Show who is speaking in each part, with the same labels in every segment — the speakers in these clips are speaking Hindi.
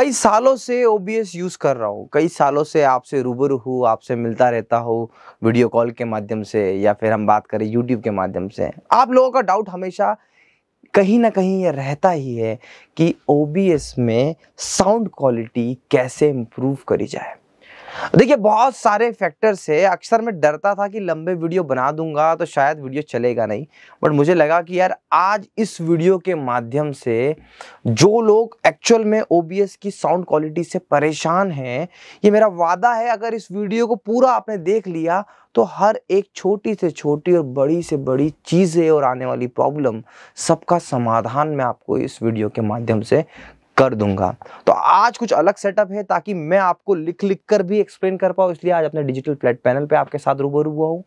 Speaker 1: कई सालों से ओ यूज़ कर रहा हूँ कई सालों से आपसे रूबरू हूँ आपसे मिलता रहता हूँ वीडियो कॉल के माध्यम से या फिर हम बात करें यूट्यूब के माध्यम से आप लोगों का डाउट हमेशा कहीं ना कहीं ये रहता ही है कि ओ में साउंड क्वालिटी कैसे इम्प्रूव करी जाए देखिए बहुत सारे फैक्टर्स है अक्सर मैं डरता था कि लंबे वीडियो बना दूंगा तो शायद वीडियो चलेगा नहीं बट मुझे लगा कि यार आज इस वीडियो के माध्यम से जो लोग एक्चुअल में ओ की साउंड क्वालिटी से परेशान हैं ये मेरा वादा है अगर इस वीडियो को पूरा आपने देख लिया तो हर एक छोटी से छोटी और बड़ी से बड़ी चीज़ें और आने वाली प्रॉब्लम सबका समाधान मैं आपको इस वीडियो के माध्यम से कर दूंगा तो आज कुछ अलग सेटअप है ताकि मैं आपको लिख लिख कर भी एक्सप्लेन कर पाऊँ इसलिए आज अपने डिजिटल प्लेट पैनल पे आपके साथ रूबरू हुआ हूँ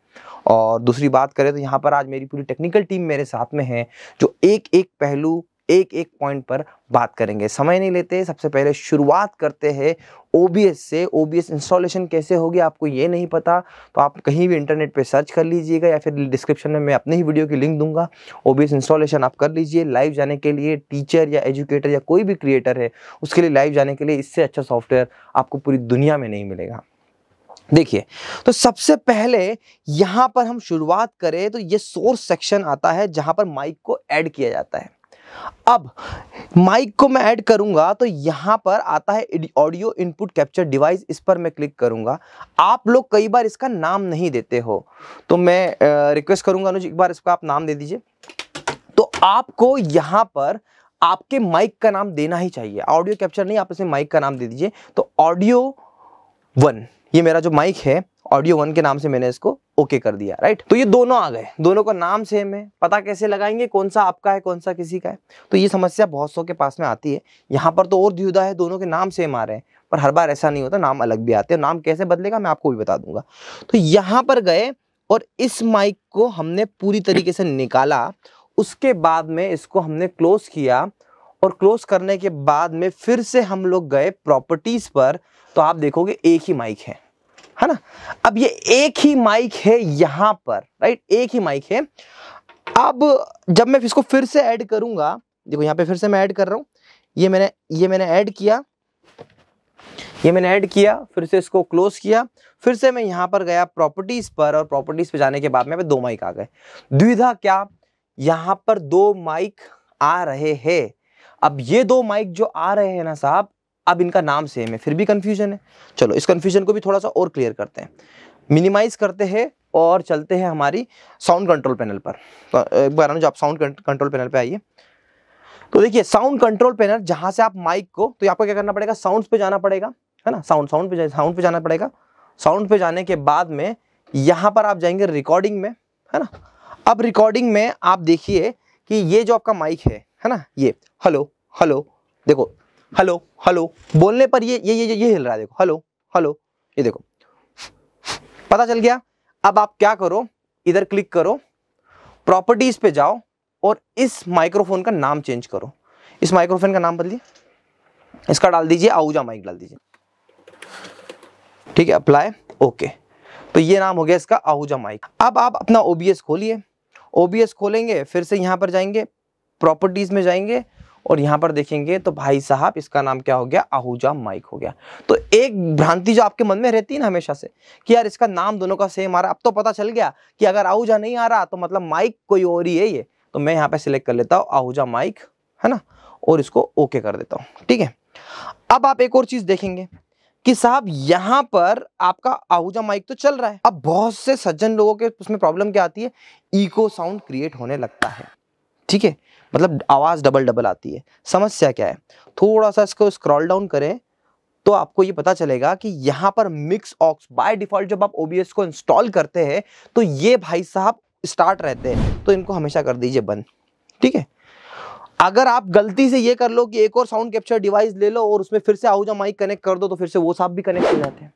Speaker 1: और दूसरी बात करें तो यहाँ पर आज मेरी पूरी टेक्निकल टीम मेरे साथ में है जो एक एक पहलू एक एक पॉइंट पर बात करेंगे समय नहीं लेते सबसे पहले शुरुआत करते हैं ओ से ओ इंस्टॉलेशन कैसे होगी आपको ये नहीं पता तो आप कहीं भी इंटरनेट पे सर्च कर लीजिएगा या फिर डिस्क्रिप्शन में मैं अपने ही वीडियो की लिंक दूंगा ओ इंस्टॉलेशन आप कर लीजिए लाइव जाने के लिए टीचर या एजुकेटर या कोई भी क्रिएटर है उसके लिए लाइव जाने के लिए इससे अच्छा सॉफ्टवेयर आपको पूरी दुनिया में नहीं मिलेगा देखिए तो सबसे पहले यहाँ पर हम शुरुआत करें तो ये सोर्स सेक्शन आता है जहाँ पर माइक को ऐड किया जाता है अब माइक को मैं ऐड करूंगा तो यहां पर आता है ऑडियो इनपुट कैप्चर डिवाइस इस पर मैं क्लिक करूंगा आप लोग कई बार इसका नाम नहीं देते हो तो मैं रिक्वेस्ट करूंगा अनुज एक बार इसका आप नाम दे दीजिए तो आपको यहां पर आपके माइक का नाम देना ही चाहिए ऑडियो कैप्चर नहीं आप इसे माइक का नाम दे दीजिए तो ऑडियो वन ये मेरा जो माइक है ऑडियो वन के नाम से मैंने इसको ओके कर दिया राइट तो ये दोनों आ गए दोनों का नाम सेम है पता कैसे लगाएंगे कौन सा आपका है कौन सा किसी का है तो ये समस्या बहुत सौ के पास में आती है यहाँ पर तो और दुविधा है दोनों के नाम सेम आ रहे हैं पर हर बार ऐसा नहीं होता नाम अलग भी आते हैं नाम कैसे बदलेगा मैं आपको भी बता दूंगा तो यहाँ पर गए और इस माइक को हमने पूरी तरीके से निकाला उसके बाद में इसको हमने क्लोज किया और क्लोज करने के बाद में फिर से हम लोग गए प्रॉपर्टीज पर तो आप देखोगे एक ही माइक है है ना अब ये एक ही माइक है यहां पर राइट एक ही माइक है अब जब मैं इसको फिर से ऐड करूंगा देखो यहां पे फिर से मैं ऐड कर रहा हूं ये मैंने ये मैंने ऐड किया ये मैंने ऐड किया फिर से इसको क्लोज किया फिर से मैं यहां पर गया प्रॉपर्टीज़ पर और प्रॉपर्टीज़ पे जाने के बाद में दो माइक आ गए द्विधा क्या यहां पर दो माइक आ रहे हैं अब ये दो माइक जो आ रहे हैं ना साहब अब इनका नाम सेम है फिर भी कन्फ्यूजन है चलो इस कन्फ्यूजन को भी थोड़ा सा और क्लियर करते हैं मिनिमाइज करते हैं और चलते हैं हमारी साउंड कंट्रोल पैनल पर तो एक बार आप साउंड कंट्रोल पैनल पर आइए तो देखिए साउंड कंट्रोल पैनल जहां से आप माइक को तो आपको क्या करना पड़ेगा साउंड पे जाना पड़ेगा है ना साउंड साउंड पे साउंड पे जाना पड़ेगा साउंड पे जाने के बाद में यहाँ पर आप जाएंगे रिकॉर्डिंग में है ना अब रिकॉर्डिंग में आप देखिए कि ये जो आपका माइक है है ना ये हेलो हेलो देखो हेलो हेलो बोलने पर ये ये ये ये हिल रहा है देखो हेलो हेलो ये देखो पता चल गया अब आप क्या करो इधर क्लिक करो प्रॉपर्टीज पे जाओ और इस माइक्रोफोन का नाम चेंज करो इस माइक्रोफोन का नाम बदलिए इसका डाल दीजिए आउजा माइक डाल दीजिए ठीक है अप्लाई ओके तो ये नाम हो गया इसका आहूजा माइक अब आप अपना ओ खोलिए ओ खोलेंगे फिर से यहाँ पर जाएंगे प्रॉपर्टीज़ में जाएंगे और यहाँ पर देखेंगे तो भाई साहब इसका नाम क्या हो गया आहूजा माइक हो गया तो एक भ्रांति जो आपके मन में रहती है ना हमेशा से कि यार इसका नाम दोनों का सेम आ रहा अब तो पता चल गया कि अगर आहूजा नहीं आ रहा तो मतलब माइक कोई और ही है ये तो मैं यहाँ पे सिलेक्ट कर लेता हूँ आहूजा माइक है ना और इसको ओके कर देता हूँ ठीक है अब आप एक और चीज़ देखेंगे कि साहब यहाँ पर आपका आहूजा माइक तो चल रहा है अब बहुत से सज्जन लोगों के उसमें प्रॉब्लम क्या आती है इको साउंड क्रिएट होने लगता है ठीक है मतलब आवाज़ डबल डबल आती है समस्या क्या है थोड़ा सा इसको स्क्रॉल डाउन करें तो आपको ये पता चलेगा कि यहाँ पर मिक्स ऑक्स बाय डिफॉल्ट जब आप ओबीएस को इंस्टॉल करते हैं तो ये भाई साहब स्टार्ट रहते हैं तो इनको हमेशा कर दीजिए बंद ठीक है अगर आप गलती से ये कर लो कि एक और साउंड कैप्चर डिवाइस ले लो और उसमें फिर से आहूजा माइक कनेक्ट कर दो तो फिर से वो साहब भी कनेक्ट हो जाते हैं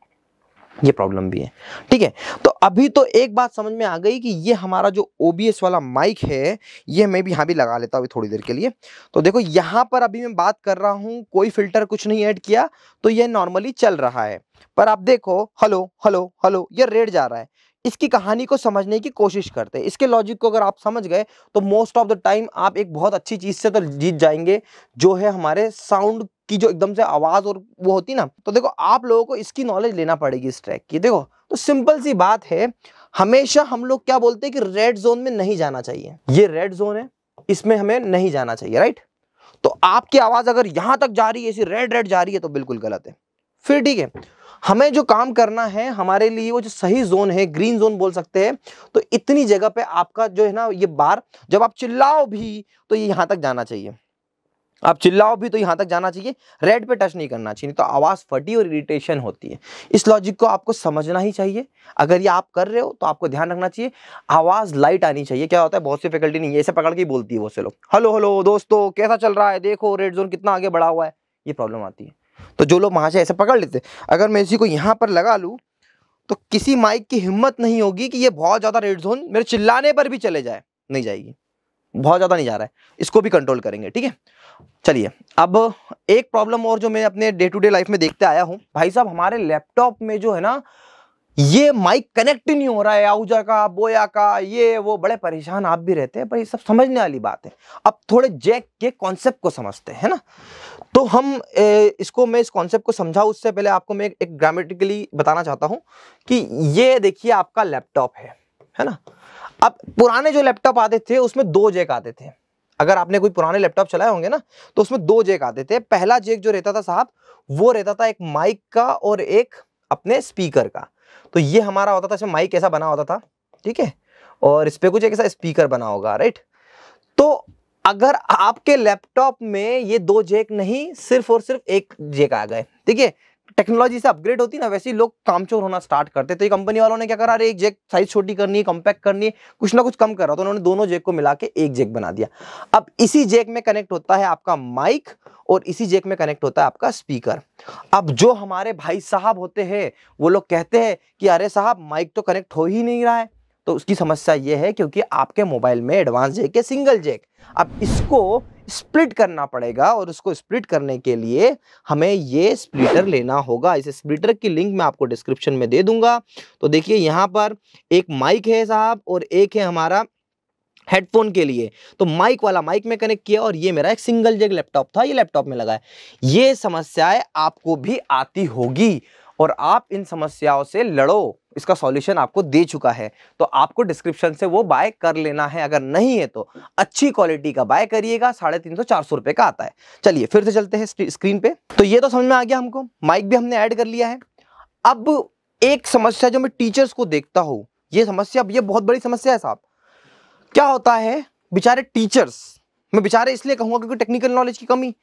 Speaker 1: ये प्रॉब्लम भी है ठीक है तो अभी तो एक बात समझ में आ गई कि ये हमारा जो ओ वाला माइक है ये मैं भी यहाँ भी लगा लेता हूँ थोड़ी देर के लिए तो देखो यहाँ पर अभी मैं बात कर रहा हूँ कोई फिल्टर कुछ नहीं ऐड किया तो ये नॉर्मली चल रहा है पर आप देखो हलो हलो हलो ये रेड जा रहा है इसकी कहानी को समझने की कोशिश करते हैं इसके लॉजिक को अगर आप समझ गए तो मोस्ट ऑफ द टाइम आप एक बहुत अच्छी चीज़ से तो जीत जाएंगे जो है हमारे साउंड की जो एकदम से आवाज और वो होती ना तो देखो आप लोगों को इसकी नॉलेज लेना पड़ेगी इस ट्रैक की देखो तो सिंपल सी बात है हमेशा हम लोग क्या बोलते हैं कि रेड जोन में नहीं जाना चाहिए ये रेड जोन है इसमें हमें नहीं जाना चाहिए राइट तो आपकी आवाज अगर यहां तक जा रही है ऐसी रेड रेड जा रही है तो बिल्कुल गलत है फिर ठीक है हमें जो काम करना है हमारे लिए वो जो सही जोन है ग्रीन जोन बोल सकते हैं तो इतनी जगह पे आपका जो है ना ये बार जब आप चिल्लाओ भी तो ये यहां तक जाना चाहिए आप चिल्लाओ भी तो यहाँ तक जाना चाहिए रेड पे टच नहीं करना चाहिए तो आवाज़ फटी और इरिटेशन होती है इस लॉजिक को आपको समझना ही चाहिए अगर ये आप कर रहे हो तो आपको ध्यान रखना चाहिए आवाज़ लाइट आनी चाहिए क्या होता है बहुत सी फैकल्टी नहीं है ऐसे पकड़ के ही बोलती है वो से लोग हेलो हेलो दोस्तों कैसा चल रहा है देखो रेड जोन कितना आगे बढ़ा हुआ है ये प्रॉब्लम आती है तो जो लोग वहाँ से ऐसे पकड़ लेते अगर मैं इसी को यहाँ पर लगा लूँ तो किसी माइक की हिम्मत नहीं होगी कि ये बहुत ज़्यादा रेड जोन मेरे चिल्लाने पर भी चले जाए नहीं जाएगी बहुत ज़्यादा नहीं जा रहा है इसको भी कंट्रोल करेंगे ठीक है चलिए अब एक प्रॉब्लम और जो मैं अपने डे टू डे लाइफ में देखते आया हूँ भाई साहब हमारे लैपटॉप में जो है ना ये माइक कनेक्ट नहीं हो रहा है आउजा का बोया का ये वो बड़े परेशान आप भी रहते हैं पर ये सब समझने वाली बात है अब थोड़े जैक के कॉन्सेप्ट को समझते हैं ना तो हम ए, इसको मैं इस कॉन्सेप्ट को समझाऊँ उससे पहले आपको मैं एक ग्रामेटिकली बताना चाहता हूँ कि ये देखिए आपका लैपटॉप है है ना अब पुराने जो लैपटॉप आते थे उसमें दो जैक आते थे अगर आपने कोई पुराने लैपटॉप चलाए होंगे ना तो उसमें दो जेक आते थे पहला जेक जो रहता था साहब वो रहता था एक माइक का और एक अपने स्पीकर का तो ये हमारा होता था इसमें माइक ऐसा बना होता था ठीक है और इस पर कुछ एक ऐसा स्पीकर बना होगा राइट तो अगर आपके लैपटॉप में ये दो जेक नहीं सिर्फ और सिर्फ एक जेक आ गए ठीक है टेक्नोलॉजी से अपग्रेड होती ना वैसे ही लोग कामचोर होना स्टार्ट करते तो ये कंपनी वालों ने क्या करा एक जेक साइज छोटी करनी है कम्पैक्ट करनी है कुछ ना कुछ कम कर रहा तो उन्होंने दोनों जेक को मिला के एक जेक बना दिया अब इसी जेक में कनेक्ट होता है आपका माइक और इसी जेक में कनेक्ट होता है आपका स्पीकर अब जो हमारे भाई साहब होते हैं वो लोग कहते हैं कि अरे साहब माइक तो कनेक्ट हो ही नहीं रहा है तो उसकी समस्या ये है क्योंकि आपके मोबाइल में एडवांस जेक है सिंगल जेक अब इसको स्प्लिट करना पड़ेगा और उसको स्प्लिट करने के लिए हमें ये स्प्लिटर लेना होगा इस स्प्लिटर की लिंक मैं आपको डिस्क्रिप्शन में दे दूंगा तो देखिए यहाँ पर एक माइक है साहब और एक है हमारा हेडफोन के लिए तो माइक वाला माइक में कनेक्ट किया और ये मेरा एक सिंगल जेग लैपटॉप था ये लैपटॉप में लगा है ये समस्याएं आपको भी आती होगी और आप इन समस्याओं से लड़ो इसका सॉल्यूशन आपको दे चुका है तो आपको डिस्क्रिप्शन से वो बाय कर लेना है अगर नहीं है तो अच्छी क्वालिटी का बाय करिएगा साढ़े तीन सौ चार सौ रुपए का आता है चलिए फिर से चलते हैं स्क्रीन पे तो ये तो समझ में आ गया हमको माइक भी हमने ऐड कर लिया है अब एक समस्या जो मैं टीचर्स को देखता हूं ये समस्या ये बहुत बड़ी समस्या है साहब क्या होता है बेचारे टीचर्स मैं बेचारे इसलिए कहूंगा क्योंकि टेक्निकल नॉलेज की कमी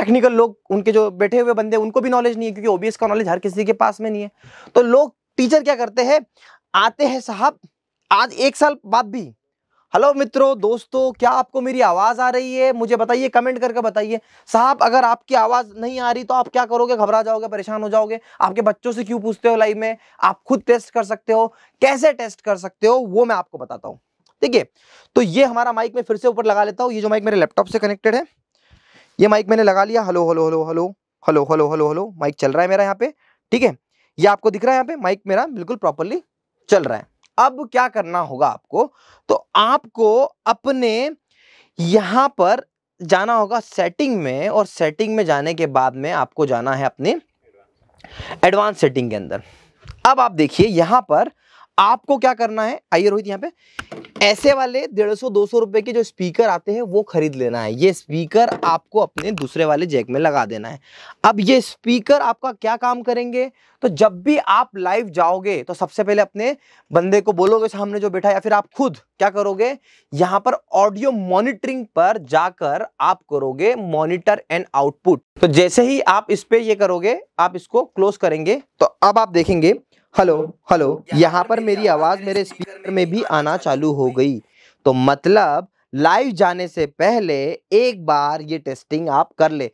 Speaker 1: टेक्निकल लोग उनके जो बैठे हुए बंदे उनको भी नॉलेज नहीं है क्योंकि ओबीएस का नॉलेज हर किसी के पास में नहीं है तो लोग टीचर क्या करते हैं आते हैं साहब आज एक साल बाद भी हेलो मित्रों दोस्तों क्या आपको मेरी आवाज़ आ रही है मुझे बताइए कमेंट करके बताइए साहब अगर आपकी आवाज़ नहीं आ रही तो आप क्या करोगे घबरा जाओगे परेशान हो जाओगे आपके बच्चों से क्यों पूछते हो लाइव में आप खुद टेस्ट कर सकते हो कैसे टेस्ट कर सकते हो वो मैं आपको बताता हूँ ठीक है तो ये हमारा माइक मैं फिर से ऊपर लगा लेता हूँ ये जो माइक मेरे लैपटॉप से कनेक्टेड है ये माइक मैंने लगा लिया hello hello hello hello hello hello hello hello mic चल रहा है मेरा यहाँ पे ठीक है ये आपको दिख रहा है यहाँ पे माइक मेरा बिल्कुल प्रॉपरली चल रहा है अब क्या करना होगा आपको तो आपको अपने यहाँ पर जाना होगा सेटिंग में और सेटिंग में जाने के बाद में आपको जाना है अपने एडवांस सेटिंग के अंदर अब आप देखिए यहाँ पर आपको क्या करना है आइए रोहित यहाँ पे ऐसे वाले डेढ़ सौ दो सौ रुपए के जो स्पीकर आते हैं वो खरीद लेना है ये स्पीकर आपको अपने दूसरे वाले जैक में लगा देना है अब ये स्पीकर आपका क्या काम करेंगे तो जब भी आप लाइव जाओगे तो सबसे पहले अपने बंदे को बोलोगे सामने जो बैठा या फिर आप खुद क्या करोगे यहाँ पर ऑडियो मॉनिटरिंग पर जाकर आप करोगे मॉनिटर एंड आउटपुट तो जैसे ही आप इस पे ये करोगे आप इसको क्लोज करेंगे तो अब आप देखेंगे हेलो हेलो यहाँ पर मेरी आवाज़ मेरे स्पीकर में भी आना चालू हो गई तो मतलब लाइव जाने से पहले एक बार ये टेस्टिंग आप कर ले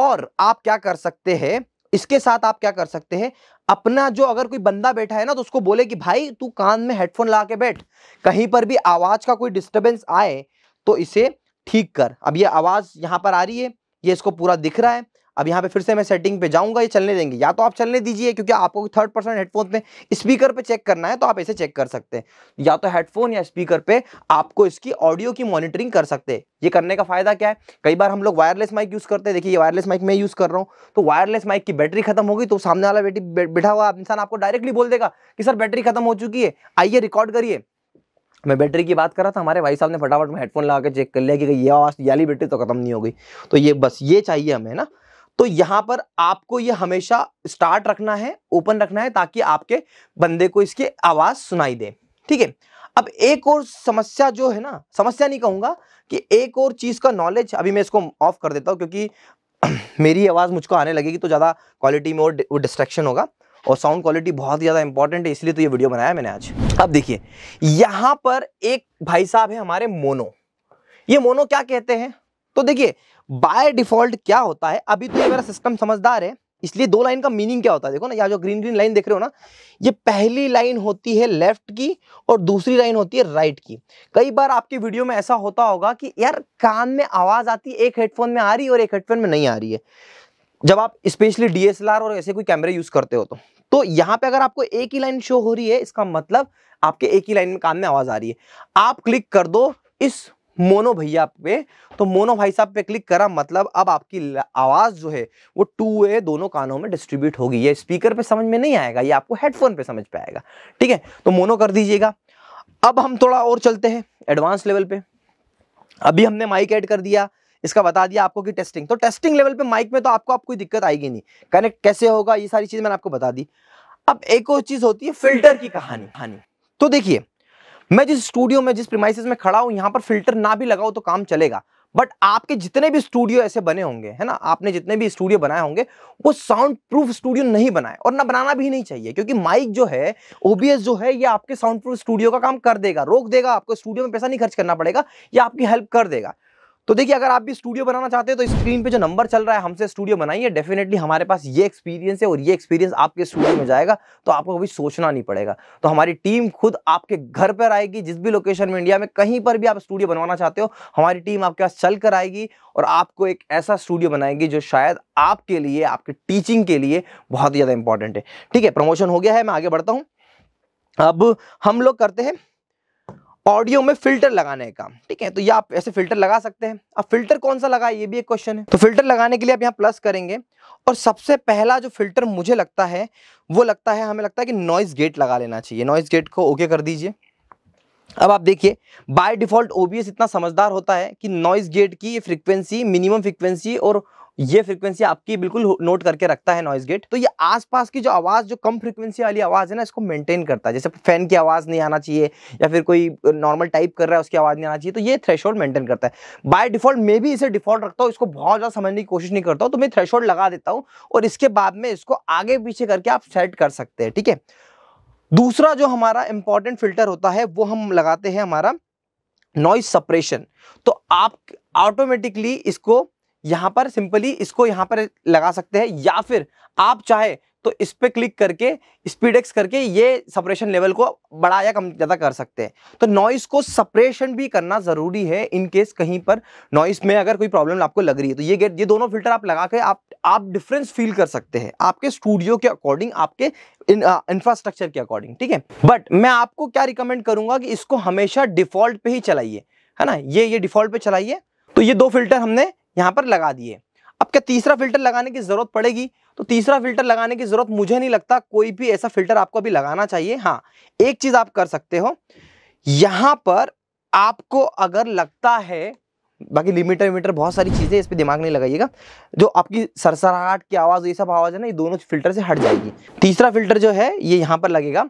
Speaker 1: और आप क्या कर सकते हैं इसके साथ आप क्या कर सकते हैं अपना जो अगर कोई बंदा बैठा है ना तो उसको बोले कि भाई तू कान में हेडफोन ला के बैठ कहीं पर भी आवाज़ का कोई डिस्टर्बेंस आए तो इसे ठीक कर अब ये आवाज़ यहाँ पर आ रही है ये इसको पूरा दिख रहा है अब यहाँ पे फिर से मैं सेटिंग पे जाऊँगा ये चलने देंगे या तो आप चलने दीजिए क्योंकि आपको थर्ड पर्सन हेडफोन में स्पीकर पे चेक करना है तो आप ऐसे चेक कर सकते हैं या तो हेडफोन या स्पीकर पे आपको इसकी ऑडियो की मॉनिटरिंग कर सकते हैं ये करने का फायदा क्या है कई बार हम लोग वायरलेस माइक यूज़ करते हैं देखिए ये वायरलेस माइक मैं यूज़ कर रहा हूँ तो वायरलेस माइक की बैटरी खत्म होगी तो सामने वाला बेटी बैठा हुआ इंसान आपको डायरेक्टली बोल देगा कि सर बैटरी खत्म हो चुकी है आइए रिकॉर्ड करिए मैं बैटरी की बात कर रहा था हमारे भाई साहब ने फटाफट में हेडफोन लगा के चेक कर लिया कि ये आवाज़ याली बैटरी तो खत्म नहीं हो गई तो ये बस ये चाहिए हमें ना तो यहाँ पर आपको ये हमेशा स्टार्ट रखना है ओपन रखना है ताकि आपके बंदे को इसकी आवाज़ सुनाई दे ठीक है अब एक और समस्या जो है ना समस्या नहीं कहूंगा कि एक और चीज़ का नॉलेज अभी मैं इसको ऑफ कर देता हूं क्योंकि मेरी आवाज़ मुझको आने लगेगी तो ज़्यादा क्वालिटी में और डिस्ट्रेक्शन होगा और साउंड क्वालिटी बहुत ज़्यादा इंपॉर्टेंट है इसलिए तो ये वीडियो बनाया मैंने आज अब देखिए यहां पर एक भाई साहब है हमारे मोनो ये मोनो क्या कहते हैं तो देखिए बाय डिफॉल्ट क्या होता है अभी तो ये मेरा सिस्टम समझदार है इसलिए दो लाइन का मीनिंग क्या होता है देखो ना यहाँ जो ग्रीन ग्रीन लाइन देख रहे हो ना ये पहली लाइन होती है लेफ्ट की और दूसरी लाइन होती है राइट की कई बार आपके वीडियो में ऐसा होता होगा कि यार कान में आवाज़ आती है एक हेडफोन में आ रही है और एक हेडफोन में नहीं आ रही है जब आप स्पेशली डीएसएलआर और ऐसे कोई कैमरे यूज़ करते हो तो तो यहाँ पे अगर आपको एक ही लाइन शो हो रही है इसका मतलब आपके एक ही लाइन में कान में आवाज़ आ रही है आप क्लिक कर दो इस मोनो भैया पे तो मोनो भाई साहब पे क्लिक करा मतलब अब आपकी आवाज़ जो है वो टू ए दोनों कानों में डिस्ट्रीब्यूट होगी ये स्पीकर पे समझ में नहीं आएगा ये आपको हेडफोन पे समझ पे आएगा ठीक है तो मोनो कर दीजिएगा अब हम थोड़ा और चलते हैं एडवांस लेवल पे अभी हमने माइक ऐड कर दिया इसका बता दिया आपको कि टेस्टिंग तो टेस्टिंग लेवल पे माइक में तो आपको आप कोई दिक्कत आएगी नहीं कनेक्ट कैसे होगा ये सारी चीज़ मैंने आपको बता दी अब एक और चीज़ होती है फिल्टर की कहानी कहानी तो देखिए मैं जिस स्टूडियो में जिस प्रिमाइसिस में खड़ा हूँ यहाँ पर फिल्टर ना भी लगाओ तो काम चलेगा बट आपके जितने भी स्टूडियो ऐसे बने होंगे है ना आपने जितने भी स्टूडियो बनाए होंगे वो साउंड प्रूफ स्टूडियो नहीं बनाए और ना बनाना भी नहीं चाहिए क्योंकि माइक जो है ओबीएस जो है ये आपके साउंड प्रूफ स्टूडियो का काम कर देगा रोक देगा आपको स्टूडियो में पैसा नहीं खर्च करना पड़ेगा या आपकी हेल्प कर देगा तो देखिए अगर आप भी स्टूडियो बनाना चाहते हैं तो स्क्रीन पे जो नंबर चल रहा है हमसे स्टूडियो बनाइए डेफिनेटली हमारे पास ये एक्सपीरियंस है और ये एक्सपीरियंस आपके स्टूडियो में जाएगा तो आपको कभी सोचना नहीं पड़ेगा तो हमारी टीम खुद आपके घर पर आएगी जिस भी लोकेशन में इंडिया में कहीं पर भी आप स्टूडियो बनवाना चाहते हो हमारी टीम आपके पास चल कर आएगी और आपको एक ऐसा स्टूडियो बनाएगी जो शायद आपके लिए आपके टीचिंग के लिए बहुत ही ज़्यादा इंपॉर्टेंट है ठीक है प्रमोशन हो गया है मैं आगे बढ़ता हूँ अब हम लोग करते हैं ऑडियो में फिल्टर लगाने का ठीक है तो ये आप ऐसे फिल्टर लगा सकते हैं अब फिल्टर कौन सा लगा ये भी एक क्वेश्चन है तो फिल्टर लगाने के लिए आप यहाँ प्लस करेंगे और सबसे पहला जो फिल्टर मुझे लगता है वो लगता है हमें लगता है कि नॉइज़ गेट लगा लेना चाहिए नॉइज़ गेट को ओके कर दीजिए अब आप देखिए बाय डिफॉल्ट ओबीएस इतना समझदार होता है कि नॉइज़ गेट की ये फ्रिक्वेंसी मिनिमम फ्रिक्वेंसी और ये फ्रीक्वेंसी आपकी बिल्कुल नोट करके रखता है नॉइस गेट तो ये आसपास की जो आवाज जो कम फ्रीक्वेंसी वाली आवाज है ना इसको मेंटेन करता है जैसे फैन की आवाज नहीं आना चाहिए या फिर कोई नॉर्मल टाइप कर रहा है उसकी आवाज नहीं आना चाहिए तो ये थ्रेश मेंटेन करता है बाय डिफॉल्ट मैं भी इसे डिफॉल्ट रखता हूँ इसको बहुत ज्यादा समझने की कोशिश नहीं करता हूं तो मैं थ्रेश लगा देता हूँ और इसके बाद में इसको आगे पीछे करके आप सेट कर सकते हैं ठीक है दूसरा जो हमारा इंपॉर्टेंट फिल्टर होता है वो हम लगाते हैं हमारा नॉइज सप्रेशन तो आप ऑटोमेटिकली इसको यहाँ पर सिंपली इसको यहाँ पर लगा सकते हैं या फिर आप चाहे तो इस पर क्लिक करके स्पीडेक्स करके ये सपरेशन लेवल को बढ़ा या कम ज़्यादा कर सकते हैं तो नॉइस को सपरेशन भी करना ज़रूरी है इन केस कहीं पर नॉइस में अगर कोई प्रॉब्लम आपको लग रही है तो ये गेट ये दोनों फिल्टर आप लगा के आप आप डिफरेंस फील कर सकते हैं आपके स्टूडियो के अकॉर्डिंग आपके इंफ्रास्ट्रक्चर के अकॉर्डिंग ठीक है बट मैं आपको क्या रिकमेंड करूँगा कि इसको हमेशा डिफॉल्ट पर ही चलाइए है ना ये ये डिफॉल्ट चलाइए तो ये दो फिल्टर हमने यहाँ पर लगा दिए अब क्या तीसरा फिल्टर लगाने की ज़रूरत पड़ेगी तो तीसरा फिल्टर लगाने की ज़रूरत मुझे नहीं लगता कोई भी ऐसा फिल्टर आपको अभी लगाना चाहिए हाँ एक चीज़ आप कर सकते हो यहाँ पर आपको अगर लगता है बाकी लिमिटर विमिटर बहुत सारी चीज़ें इस पर दिमाग नहीं लगाइएगा जो आपकी सरसराहट की आवाज़ ये सब आवाज़ है ना ये दोनों फिल्टर से हट जाएगी तीसरा फिल्टर जो है ये यहाँ पर लगेगा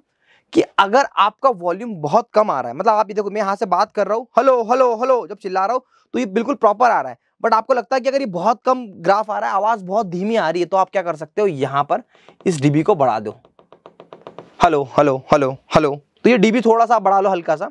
Speaker 1: कि अगर आपका वॉल्यूम बहुत कम आ रहा है मतलब आप ये देखो मैं यहाँ से बात कर रहा हूँ हेलो हेलो हेलो जब चिल्ला रहा हूँ तो ये बिल्कुल प्रॉपर आ रहा है बट आपको लगता है कि अगर ये बहुत कम ग्राफ आ रहा है आवाज़ बहुत धीमी आ रही है तो आप क्या कर सकते हो यहाँ पर इस डीबी को बढ़ा दो हेलो हेलो हेलो हेलो तो ये डीबी थोड़ा सा बढ़ा लो हल्का सा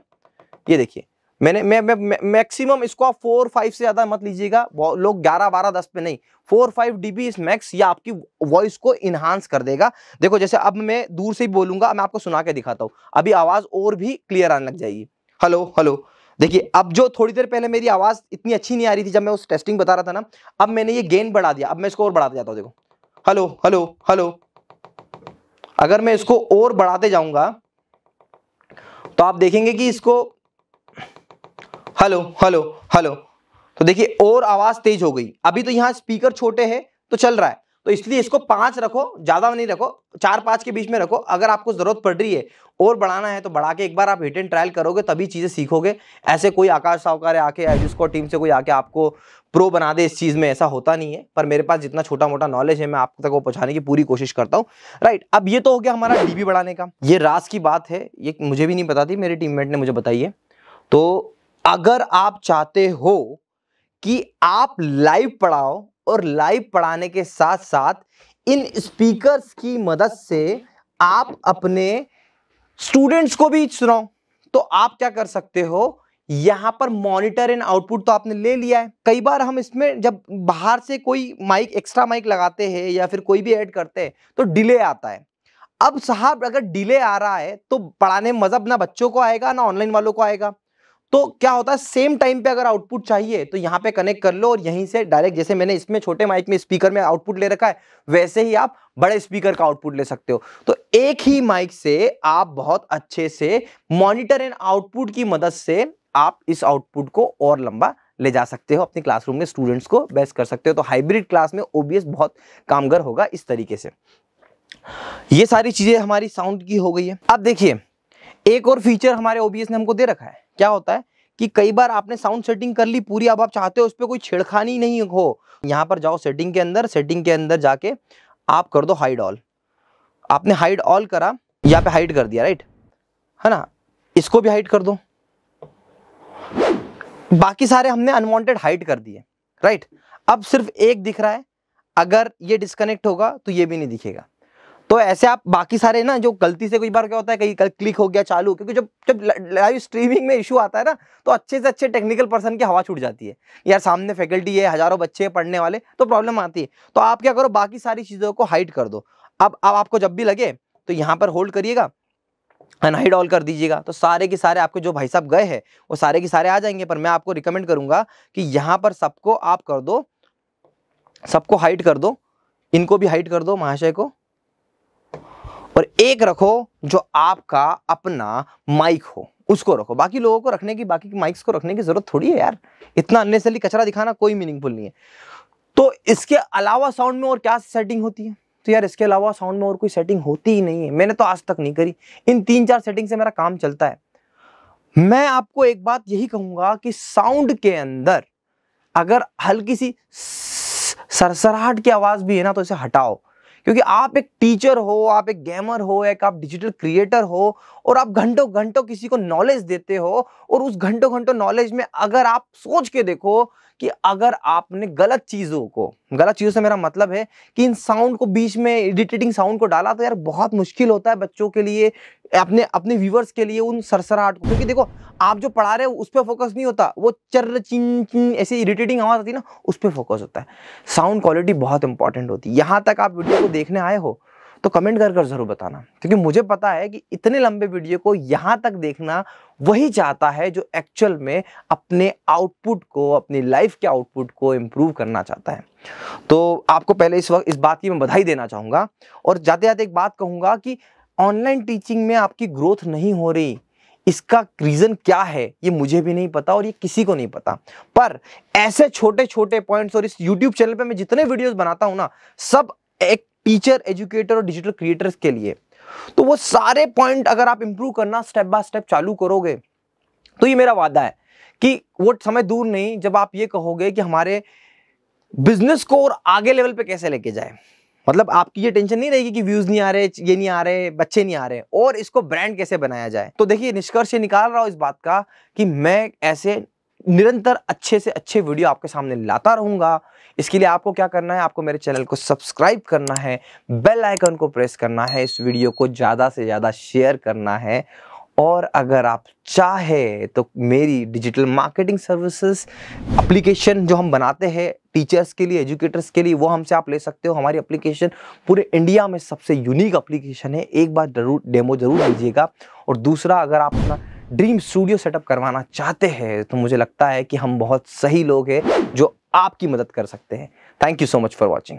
Speaker 1: ये देखिए मैंने मैं मैं मैक्सिमम इसको आप फोर फाइव से ज़्यादा मत लीजिएगा लोग ग्यारह बारह दस पे नहीं four five D B is max ये आपकी वॉइस को इनहांस कर देगा देखो जैसे अब मैं दूर से ही बोलूंगा मैं आपको सुना के दिखाता हूँ अभी आवाज़ और भी क्लियर आने लग जाएगी हेलो हेलो देखिए अब जो थोड़ी देर पहले मेरी आवाज़ इतनी अच्छी नहीं आ रही थी जब मैं उस टेस्टिंग बता रहा था ना अब मैंने ये गेन बढ़ा दिया अब मैं इसको और बढ़ाते जाता हूँ देखो हेलो हेलो हेलो अगर मैं इसको और बढ़ाते जाऊंगा तो आप देखेंगे कि इसको हेलो हेलो हेलो तो देखिए और आवाज़ तेज हो गई अभी तो यहाँ स्पीकर छोटे हैं तो चल रहा है तो इसलिए इसको पांच रखो ज़्यादा नहीं रखो चार पांच के बीच में रखो अगर आपको ज़रूरत पड़ रही है और बढ़ाना है तो बढ़ा के एक बार आप हिट एंड ट्रायल करोगे तभी चीज़ें सीखोगे ऐसे कोई आकाश सावकार आके जिसको टीम से कोई आके आपको प्रो बना दे इस चीज़ में ऐसा होता नहीं है पर मेरे पास जितना छोटा मोटा नॉलेज है मैं आप तक वो पहुंचाने की पूरी कोशिश करता हूँ राइट अब ये तो हो गया हमारा डीबी बढ़ाने का ये रास की बात है ये मुझे भी नहीं पता थी मेरे टीम ने मुझे बताई है तो अगर आप चाहते हो कि आप लाइव पढ़ाओ और लाइव पढ़ाने के साथ साथ इन स्पीकर्स की मदद से आप अपने स्टूडेंट्स को भी सुनाओ तो आप क्या कर सकते हो यहाँ पर मॉनिटर एंड आउटपुट तो आपने ले लिया है कई बार हम इसमें जब बाहर से कोई माइक एक्स्ट्रा माइक लगाते हैं या फिर कोई भी ऐड करते हैं तो डिले आता है अब साहब अगर डिले आ रहा है तो पढ़ाने मज़ा ना बच्चों को आएगा ना ऑनलाइन वालों को आएगा तो क्या होता है सेम टाइम पे अगर आउटपुट चाहिए तो यहाँ पे कनेक्ट कर लो और यहीं से डायरेक्ट जैसे मैंने इसमें छोटे माइक में स्पीकर में आउटपुट ले रखा है वैसे ही आप बड़े स्पीकर का आउटपुट ले सकते हो तो एक ही माइक से आप बहुत अच्छे से मॉनिटर एंड आउटपुट की मदद से आप इस आउटपुट को और लंबा ले जा सकते हो अपने क्लासरूम में स्टूडेंट्स को बेस्ट कर सकते हो तो हाइब्रिड क्लास में ओबीएस बहुत कामगर होगा इस तरीके से ये सारी चीज़ें हमारी साउंड की हो गई है अब देखिए एक और फीचर हमारे ओबीएस ने हमको दे रखा है क्या होता है कि कई बार आपने साउंड सेटिंग कर ली पूरी अब आप चाहते हो उस पर कोई छेड़खानी नहीं हो यहाँ पर जाओ सेटिंग के अंदर सेटिंग के अंदर जाके आप कर दो हाइड ऑल आपने हाइड ऑल करा यहाँ पे हाइड कर दिया राइट है ना इसको भी हाइड कर दो बाकी सारे हमने अनवांटेड हाइड कर दिए राइट अब सिर्फ एक दिख रहा है अगर ये डिस्कनेक्ट होगा तो ये भी नहीं दिखेगा तो ऐसे आप बाकी सारे ना जो गलती से कुछ बार क्या होता है कहीं क्लिक हो गया चालू क्योंकि जब जब लाइव स्ट्रीमिंग में इशू आता है ना तो अच्छे से अच्छे टेक्निकल पर्सन की हवा छूट जाती है यार सामने फैकल्टी है हज़ारों बच्चे हैं पढ़ने वाले तो प्रॉब्लम आती है तो आप क्या करो बाकी सारी चीज़ों को हाइट कर दो अब अब आपको जब भी लगे तो यहाँ पर होल्ड करिएगा अनहाइड ऑल कर दीजिएगा तो सारे के सारे आपके जो भाई साहब गए हैं वो सारे के सारे आ जाएंगे पर मैं आपको रिकमेंड करूँगा कि यहाँ पर सबको आप कर दो सबको हाइट कर दो इनको भी हाइट कर दो महाशय को और एक रखो जो आपका अपना माइक हो उसको रखो बाकी लोगों को रखने की बाकी माइक्स को रखने की जरूरत थोड़ी है यार इतना अननेसरली कचरा दिखाना कोई मीनिंगफुल नहीं है तो इसके अलावा साउंड में और क्या सेटिंग होती है तो यार इसके अलावा साउंड में और कोई सेटिंग होती ही नहीं है मैंने तो आज तक नहीं करी इन तीन चार सेटिंग से मेरा काम चलता है मैं आपको एक बात यही कहूंगा कि साउंड के अंदर अगर हल्की सी सरसराहट की आवाज भी है ना तो इसे हटाओ क्योंकि आप एक टीचर हो आप एक गेमर हो एक आप डिजिटल क्रिएटर हो और आप घंटों घंटों किसी को नॉलेज देते हो और उस घंटों घंटों नॉलेज में अगर आप सोच के देखो कि अगर आपने गलत चीज़ों को गलत चीज़ों से मेरा मतलब है कि इन साउंड को बीच में एडिटेटिंग साउंड को डाला तो यार बहुत मुश्किल होता है बच्चों के लिए अपने अपने व्यूवर्स के लिए उन सरसराहट को क्योंकि देखो आप जो पढ़ा रहे हो उस पर फोकस नहीं होता वो चर्र चिन चिन ऐसी इरिटेटिंग आवाज़ आती है ना उस पर फोकस होता है साउंड क्वालिटी बहुत इंपॉर्टेंट होती है यहाँ तक आप वीडियो को देखने आए हो तो कमेंट कर कर ज़रूर बताना क्योंकि मुझे पता है कि इतने लंबे वीडियो को यहाँ तक देखना वही चाहता है जो एक्चुअल में अपने आउटपुट को अपनी लाइफ के आउटपुट को इम्प्रूव करना चाहता है तो आपको पहले इस वक्त इस बात की मैं बधाई देना चाहूँगा और जाते जाते एक बात कहूँगा कि ऑनलाइन टीचिंग में आपकी ग्रोथ नहीं हो रही इसका रीज़न क्या है ये मुझे भी नहीं पता और ये किसी को नहीं पता पर ऐसे छोटे छोटे पॉइंट्स और इस यूट्यूब चैनल पे मैं जितने वीडियोस बनाता हूँ ना सब एक टीचर एजुकेटर और डिजिटल क्रिएटर्स के लिए तो वो सारे पॉइंट अगर आप इंप्रूव करना स्टेप बाय स्टेप चालू करोगे तो ये मेरा वादा है कि वो समय दूर नहीं जब आप ये कहोगे कि हमारे बिजनेस को और आगे लेवल पे कैसे लेके जाए मतलब आपकी ये टेंशन नहीं रहेगी कि व्यूज नहीं आ रहे ये नहीं आ रहे बच्चे नहीं आ रहे और इसको ब्रांड कैसे बनाया जाए तो देखिए निष्कर्ष निकाल रहा हूँ इस बात का कि मैं ऐसे निरंतर अच्छे से अच्छे वीडियो आपके सामने लाता रहूंगा इसके लिए आपको क्या करना है आपको मेरे चैनल को सब्सक्राइब करना है बेल आइकन को प्रेस करना है इस वीडियो को ज़्यादा से ज़्यादा शेयर करना है और अगर आप चाहे तो मेरी डिजिटल मार्केटिंग सर्विसेज एप्लीकेशन जो हम बनाते हैं टीचर्स के लिए एजुकेटर्स के लिए वो हमसे आप ले सकते हो हमारी एप्लीकेशन पूरे इंडिया में सबसे यूनिक एप्लीकेशन है एक बार जरूर डेमो जरूर लीजिएगा और दूसरा अगर आप अपना ड्रीम स्टूडियो सेटअप करवाना चाहते हैं तो मुझे लगता है कि हम बहुत सही लोग हैं जो आपकी मदद कर सकते हैं thank you so much for watching